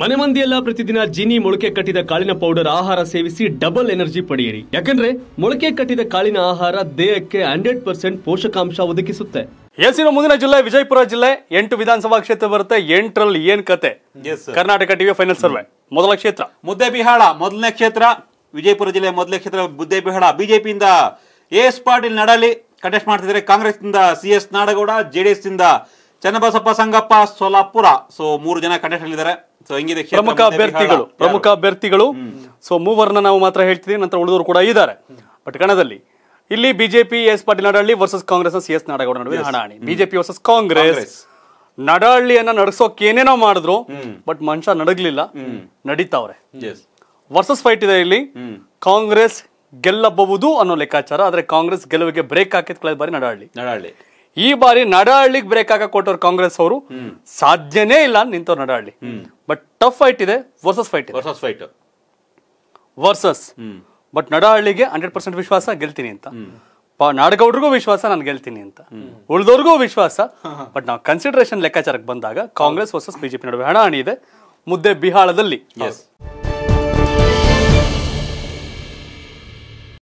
ಮನೆ ಮಂದಿಯೆಲ್ಲ ಪ್ರತಿದಿನ ಜೀನಿ ಮೊಳಕೆ ಕಟ್ಟಿದ ಕಾಳಿನ ಪೌಡರ್ ಆಹಾರ ಸೇವಿಸಿ ಡಬಲ್ ಎನರ್ಜಿ ಪಡೆಯಿರಿ ಯಾಕಂದ್ರೆ ಮೊಳಕೆ ಕಟ್ಟಿದ ಕಾಳಿನ ಆಹಾರ ದೇಹಕ್ಕೆ ಹಂಡ್ರೆಡ್ ಪರ್ಸೆಂಟ್ ಪೋಷಕಾಂಶ ಒದಗಿಸುತ್ತೆ ಹೆಸರು ಮುಂದಿನ ಜಿಲ್ಲೆ ವಿಜಯಪುರ ಜಿಲ್ಲೆ ಎಂಟು ವಿಧಾನಸಭಾ ಕ್ಷೇತ್ರ ಬರುತ್ತೆ ಎಂಟರಲ್ಲಿ ಏನ್ ಕತೆ ಕರ್ನಾಟಕ ಟಿವಿ ಫೈನಲ್ ಸರ್ವೆ ಮೊದಲ ಕ್ಷೇತ್ರ ಮುದ್ದೆ ಬಿಹಾಳ ಮೊದಲನೇ ಕ್ಷೇತ್ರ ವಿಜಯಪುರ ಜಿಲ್ಲೆ ಮೊದಲನೇ ಕ್ಷೇತ್ರ ಮುದ್ದೆ ಬಿಹಾಳ ಬಿಜೆಪಿಯಿಂದ ಎಸ್ ಪಾಟೀಲ್ ನಡಲಿ ಕಂಟೆಸ್ಟ್ ಮಾಡ್ತಿದ್ರೆ ಕಾಂಗ್ರೆಸ್ ನಿಂದ ಸಿ ಎಸ್ ನಾಡಗೌಡ ಜೆಡಿಎಸ್ ನಿಂದ ಚನ್ನಬಸಪ್ಪ ಸಂಗಪ್ಪ ಸೋಲಾಪುರ ಸೊ ಮೂರು ಜನ ಕಂಟೆಸ್ಟ್ ಇದ್ದಾರೆ ಪ್ರಮುಖ ಅಭ್ಯರ್ಥಿಗಳು ಪ್ರಮುಖ ಅಭ್ಯರ್ಥಿಗಳು ಸೊ ಮೂವರನ್ನ ನಾವು ಮಾತ್ರ ಹೇಳ್ತೀವಿ ನಂತರ ಉಳಿದವರು ಕೂಡ ಇದ್ದಾರೆ ಬಟ್ ಕಣದಲ್ಲಿ ಇಲ್ಲಿ BJP S Patil Nadahalli versus Congress C S Nadagouda ನಡುವೆ ಹಣಾಣಿ ಬಿಜೆಪಿ ವರ್ಸಸ್ ಕಾಂಗ್ರೆಸ್ ನಡಹಳ್ಳಿಯನ್ನ ನಡ್ಸೋಕೆ ಏನೇನೋ ಮಾಡಿದ್ರು ಬಟ್ ಮನುಷ್ಯ ನಡಗ್ಲಿಲ್ಲ ನಡೀತಾವ್ರೆ ವರ್ಸಸ್ ಫೈಟ್ ಇದೆ ಇಲ್ಲಿ ಕಾಂಗ್ರೆಸ್ ಗೆಲ್ಲಬಹುದು ಅನ್ನೋ ಲೆಕ್ಕಾಚಾರ ಆದ್ರೆ ಕಾಂಗ್ರೆಸ್ ಗೆಲುವಿಗೆ ಬ್ರೇಕ್ ಹಾಕಿದ ಕಳೆದ ಬಾರಿ ನಡಹಳ್ಳಿ ನಡಹಳ್ಳಿ ಈ ಬಾರಿ ನಡಹಳ್ಳಿಗೆ ಬ್ರೇಕ್ ಹಾಕ ಕೊಟ್ಟವ್ರು ಕಾಂಗ್ರೆಸ್ ಅವರು ಸಾಧ್ಯನೇ ಇಲ್ಲ ನಿಂತವ್ರು ನಡಹಳ್ಳಿ ಬಟ್ ಟಫ್ ಫೈಟ್ ಇದೆ versus fight versus fight versus but ನಡಹಳ್ಳಿಗೆ ಹಂಡ್ರೆಡ್ ಪರ್ಸೆಂಟ್ ವಿಶ್ವಾಸ ಗೆಲ್ತೀನಿ ಅಂತ ನಾಡಗೌಡ್ರಿಗೂ ವಿಶ್ವಾಸ ನಾನು ಗೆಲ್ತೀನಿ ಅಂತ ಉಳಿದವ್ರಿಗೂ ವಿಶ್ವಾಸ ಬಟ್ ನಾವು ಕನ್ಸಿಡರೇಷನ್ ಲೆಕ್ಕಾಚಾರಕ್ಕೆ ಬಂದಾಗ ಕಾಂಗ್ರೆಸ್ ವರ್ಸಸ್ ಬಿಜೆಪಿ ನಡುವೆ ಹಣಿ ಇದೆ ಮುದ್ದೆ ಬಿಹಾಳದಲ್ಲಿ